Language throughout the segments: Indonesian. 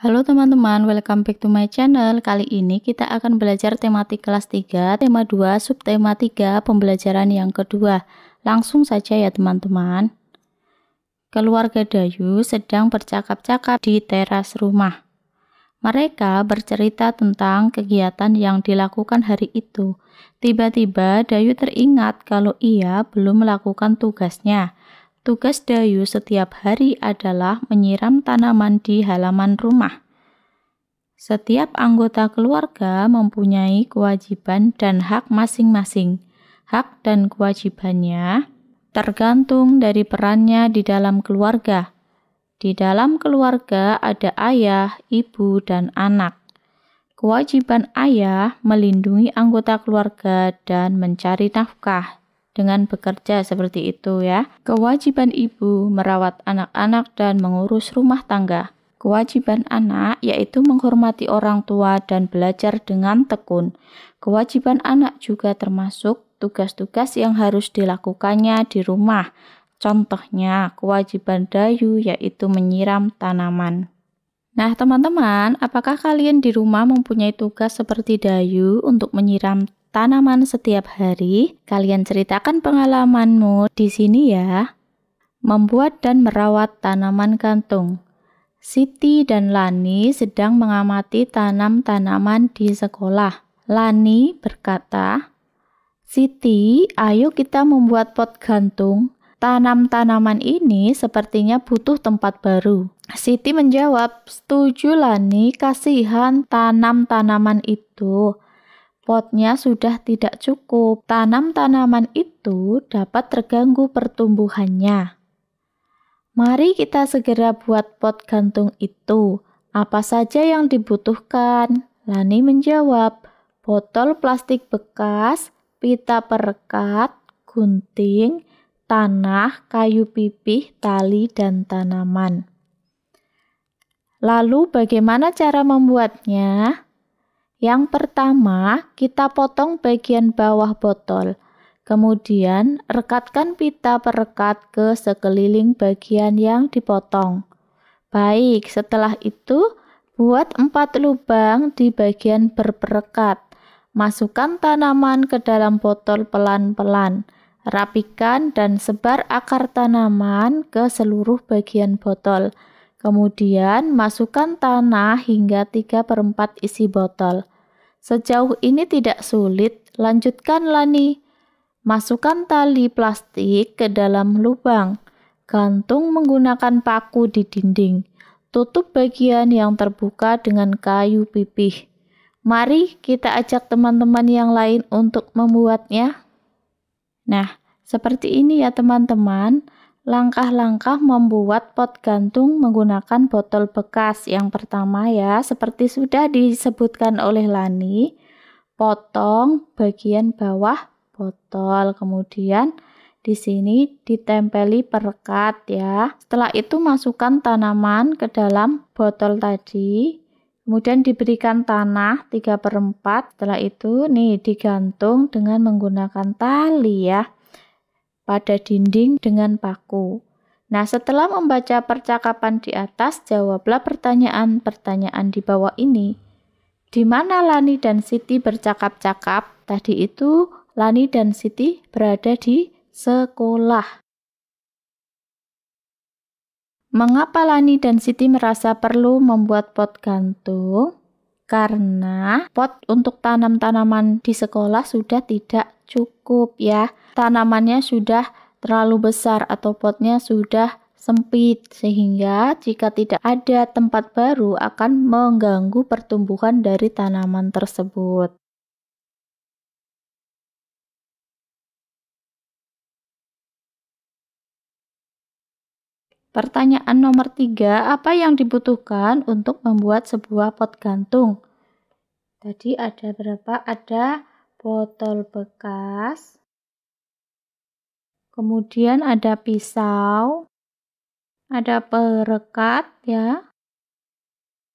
Halo teman-teman, welcome back to my channel. Kali ini kita akan belajar tematik kelas 3, tema 2, subtema 3, pembelajaran yang kedua. Langsung saja ya teman-teman. Keluarga Dayu sedang bercakap-cakap di teras rumah. Mereka bercerita tentang kegiatan yang dilakukan hari itu. Tiba-tiba Dayu teringat kalau ia belum melakukan tugasnya Tugas Dayu setiap hari adalah menyiram tanaman di halaman rumah. Setiap anggota keluarga mempunyai kewajiban dan hak masing-masing. Hak dan kewajibannya tergantung dari perannya di dalam keluarga. Di dalam keluarga ada ayah, ibu, dan anak. Kewajiban ayah melindungi anggota keluarga dan mencari nafkah dengan bekerja seperti itu ya. Kewajiban ibu merawat anak-anak dan mengurus rumah tangga. Kewajiban anak yaitu menghormati orang tua dan belajar dengan tekun. Kewajiban anak juga termasuk tugas-tugas yang harus dilakukannya di rumah. Contohnya, kewajiban dayu yaitu menyiram tanaman. Nah, teman-teman, apakah kalian di rumah mempunyai tugas seperti dayu untuk menyiram tanaman setiap hari. Kalian ceritakan pengalamanmu di sini ya. Membuat dan merawat tanaman gantung. Siti dan Lani sedang mengamati tanam-tanaman di sekolah. Lani berkata, "Siti, ayo kita membuat pot gantung. Tanam-tanaman ini sepertinya butuh tempat baru." Siti menjawab, "Setuju, Lani, kasihan tanam-tanaman itu." potnya sudah tidak cukup, tanam-tanaman itu dapat terganggu pertumbuhannya. Mari kita segera buat pot gantung itu. Apa saja yang dibutuhkan? Lani menjawab, botol plastik bekas, pita perekat, gunting, tanah, kayu pipih, tali, dan tanaman. Lalu bagaimana cara membuatnya? Yang pertama, kita potong bagian bawah botol. Kemudian, rekatkan pita perekat ke sekeliling bagian yang dipotong. Baik, setelah itu buat 4 lubang di bagian berperekat. Masukkan tanaman ke dalam botol pelan-pelan. Rapikan dan sebar akar tanaman ke seluruh bagian botol. Kemudian masukkan tanah hingga 3 per 4 isi botol. Sejauh ini tidak sulit, lanjutkan Lani. Masukkan tali plastik ke dalam lubang. Gantung menggunakan paku di dinding. Tutup bagian yang terbuka dengan kayu pipih. Mari kita ajak teman-teman yang lain untuk membuatnya. Nah, seperti ini ya teman-teman. Langkah-langkah membuat pot gantung menggunakan botol bekas. Yang pertama ya, seperti sudah disebutkan oleh Lani, potong bagian bawah botol. Kemudian di sini ditempeli perekat ya. Setelah itu masukkan tanaman ke dalam botol tadi. Kemudian diberikan tanah 3 per 4. Setelah itu nih digantung dengan menggunakan tali ya pada dinding dengan paku. Nah, setelah membaca percakapan di atas, jawablah pertanyaan-pertanyaan di bawah ini. Di mana Lani dan Siti bercakap-cakap? Tadi itu Lani dan Siti berada di sekolah. Mengapa Lani dan Siti merasa perlu membuat pot gantung? Karena pot untuk tanam-tanaman di sekolah sudah tidak cukup ya. Tanamannya sudah terlalu besar atau potnya sudah sempit sehingga jika tidak ada tempat baru akan mengganggu pertumbuhan dari tanaman tersebut. Pertanyaan nomor tiga, apa yang dibutuhkan untuk membuat sebuah pot gantung? Tadi ada berapa? Ada botol bekas, kemudian ada pisau, ada perekat ya,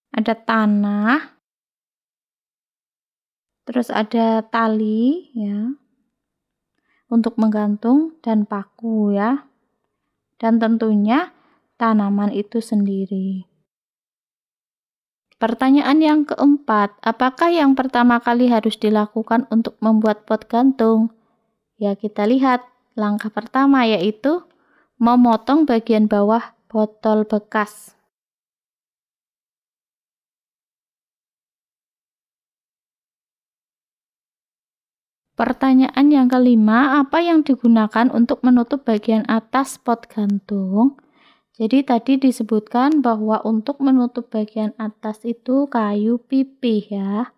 ada tanah, terus ada tali ya untuk menggantung dan paku ya, dan tentunya tanaman itu sendiri. Pertanyaan yang keempat, apakah yang pertama kali harus dilakukan untuk membuat pot gantung? Ya, kita lihat langkah pertama yaitu memotong bagian bawah botol bekas. Pertanyaan yang kelima, apa yang digunakan untuk menutup bagian atas pot gantung? Jadi tadi disebutkan bahwa untuk menutup bagian atas itu kayu pipih ya.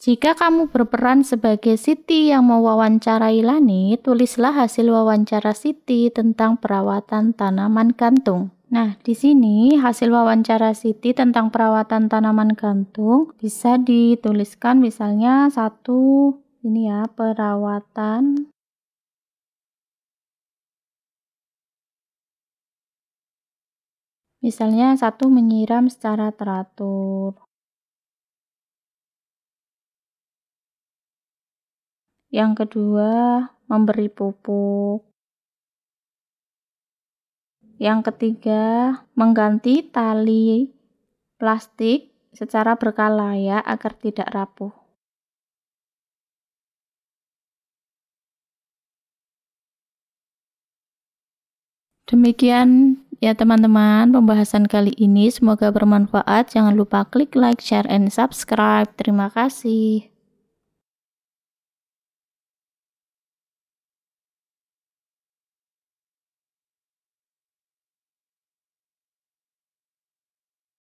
Jika kamu berperan sebagai Siti yang mewawancarai Lani, tulislah hasil wawancara Siti tentang perawatan tanaman gantung. Nah, di sini hasil wawancara Siti tentang perawatan tanaman gantung bisa dituliskan misalnya satu ini ya, perawatan Misalnya satu menyiram secara teratur. Yang kedua, memberi pupuk. Yang ketiga, mengganti tali plastik secara berkala ya agar tidak rapuh. Demikian Ya teman-teman, pembahasan kali ini semoga bermanfaat. Jangan lupa klik like, share, and subscribe. Terima kasih.